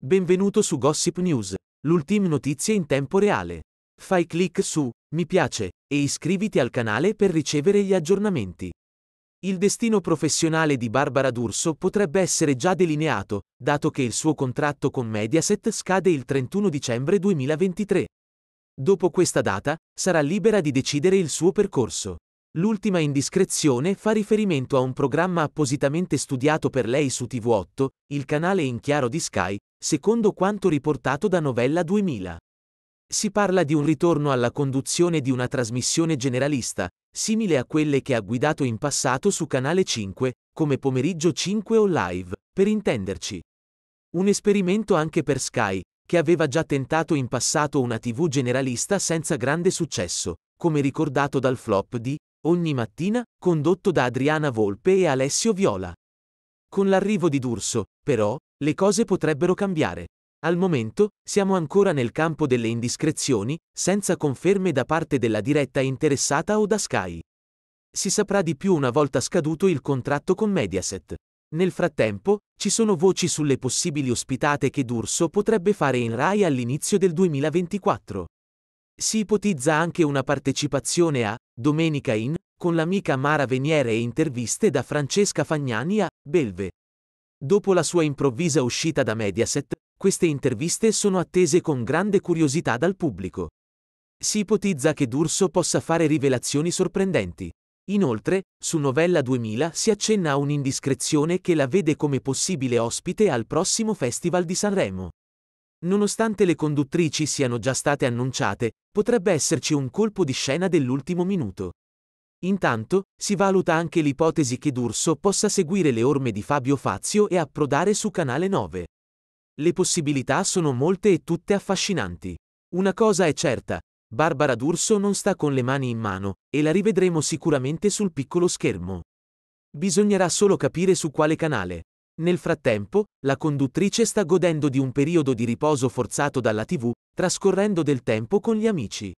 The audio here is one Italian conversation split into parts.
Benvenuto su Gossip News, l'ultima notizia in tempo reale. Fai clic su Mi piace e iscriviti al canale per ricevere gli aggiornamenti. Il destino professionale di Barbara D'Urso potrebbe essere già delineato, dato che il suo contratto con Mediaset scade il 31 dicembre 2023. Dopo questa data, sarà libera di decidere il suo percorso. L'ultima indiscrezione fa riferimento a un programma appositamente studiato per lei su TV8, il canale in chiaro di Sky, secondo quanto riportato da Novella 2000. Si parla di un ritorno alla conduzione di una trasmissione generalista, simile a quelle che ha guidato in passato su Canale 5, come Pomeriggio 5 o Live, per intenderci. Un esperimento anche per Sky, che aveva già tentato in passato una TV generalista senza grande successo, come ricordato dal flop di Ogni mattina, condotto da Adriana Volpe e Alessio Viola. Con l'arrivo di D'Urso, però, le cose potrebbero cambiare. Al momento, siamo ancora nel campo delle indiscrezioni, senza conferme da parte della diretta interessata o da Sky. Si saprà di più una volta scaduto il contratto con Mediaset. Nel frattempo, ci sono voci sulle possibili ospitate che D'Urso potrebbe fare in Rai all'inizio del 2024. Si ipotizza anche una partecipazione a Domenica in con l'amica Mara Veniere e interviste da Francesca Fagnani a Belve. Dopo la sua improvvisa uscita da Mediaset, queste interviste sono attese con grande curiosità dal pubblico. Si ipotizza che D'Urso possa fare rivelazioni sorprendenti. Inoltre, su Novella 2000 si accenna a un'indiscrezione che la vede come possibile ospite al prossimo Festival di Sanremo. Nonostante le conduttrici siano già state annunciate, potrebbe esserci un colpo di scena dell'ultimo minuto. Intanto, si valuta anche l'ipotesi che D'Urso possa seguire le orme di Fabio Fazio e approdare su Canale 9. Le possibilità sono molte e tutte affascinanti. Una cosa è certa, Barbara D'Urso non sta con le mani in mano, e la rivedremo sicuramente sul piccolo schermo. Bisognerà solo capire su quale canale. Nel frattempo, la conduttrice sta godendo di un periodo di riposo forzato dalla TV, trascorrendo del tempo con gli amici.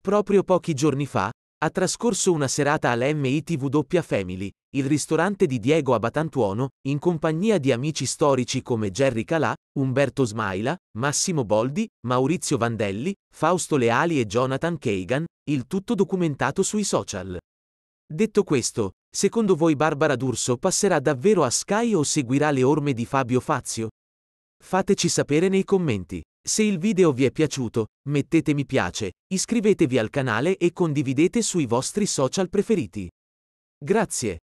Proprio pochi giorni fa, ha trascorso una serata all'MITW Family, il ristorante di Diego Abatantuono, in compagnia di amici storici come Jerry Calà, Umberto Smaila, Massimo Boldi, Maurizio Vandelli, Fausto Leali e Jonathan Kagan, il tutto documentato sui social. Detto questo, secondo voi Barbara D'Urso passerà davvero a Sky o seguirà le orme di Fabio Fazio? Fateci sapere nei commenti. Se il video vi è piaciuto, mettete mi piace, iscrivetevi al canale e condividete sui vostri social preferiti. Grazie.